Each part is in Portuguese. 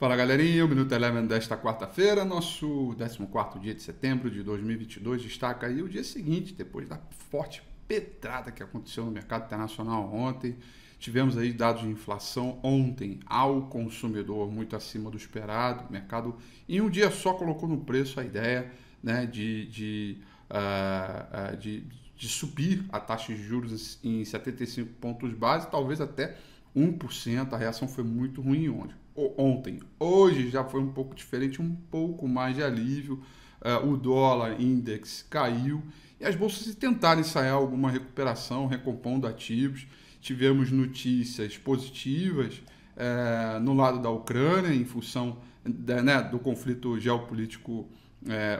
Fala galerinha, o Minuto Eleven desta quarta-feira, nosso 14 dia de setembro de 2022, destaca aí o dia seguinte, depois da forte pedrada que aconteceu no mercado internacional ontem. Tivemos aí dados de inflação ontem ao consumidor muito acima do esperado. O mercado em um dia só colocou no preço a ideia né, de, de, uh, uh, de, de subir a taxa de juros em 75 pontos base, talvez até 1%. A reação foi muito ruim ontem ontem. Hoje já foi um pouco diferente, um pouco mais de alívio. Uh, o dólar index caiu e as bolsas tentaram ensaiar alguma recuperação, recompondo ativos. Tivemos notícias positivas uh, no lado da Ucrânia, em função né, do conflito geopolítico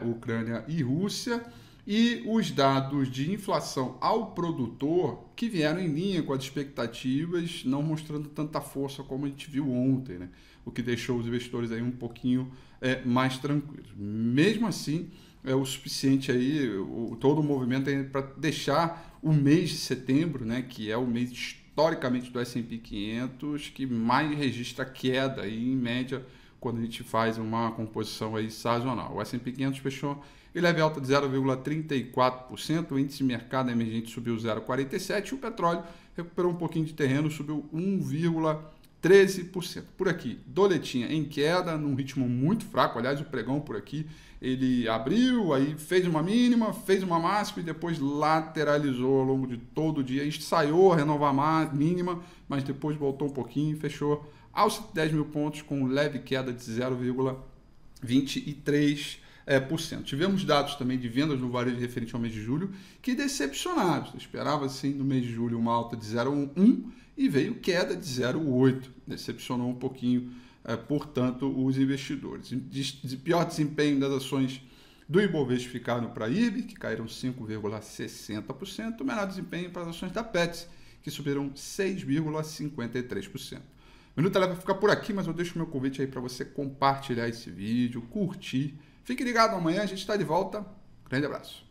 uh, Ucrânia e Rússia e os dados de inflação ao produtor que vieram em linha com as expectativas, não mostrando tanta força como a gente viu ontem, né? o que deixou os investidores aí um pouquinho é, mais tranquilos. Mesmo assim, é o suficiente aí, o, todo o movimento é para deixar o mês de setembro, né, que é o mês historicamente do S&P 500, que mais registra queda aí, em média quando a gente faz uma composição aí sazonal. O S&P 500 fechou em leve é alta de 0,34%, o índice mercado emergente subiu 0,47% e o petróleo recuperou um pouquinho de terreno, subiu 1,5%. 13%. Por aqui, doletinha em queda, num ritmo muito fraco. Aliás, o pregão por aqui, ele abriu, aí fez uma mínima, fez uma máxima e depois lateralizou ao longo de todo o dia. Ensaiou a renovar a mínima, mas depois voltou um pouquinho e fechou aos 10 mil pontos com leve queda de 0,23%. É, Tivemos dados também de vendas no varejo referente ao mês de julho que decepcionaram. Esperava, assim no mês de julho uma alta de 0,1 e veio queda de 0,8. Decepcionou um pouquinho, é, portanto, os investidores. De pior desempenho das ações do Ibovespa ficaram para a IB, que caíram 5,60%, menor desempenho para as ações da PETS, que subiram 6,53%. Minuto Eleva fica por aqui, mas eu deixo meu convite aí para você compartilhar esse vídeo, curtir Fique ligado, amanhã a gente está de volta. Grande abraço.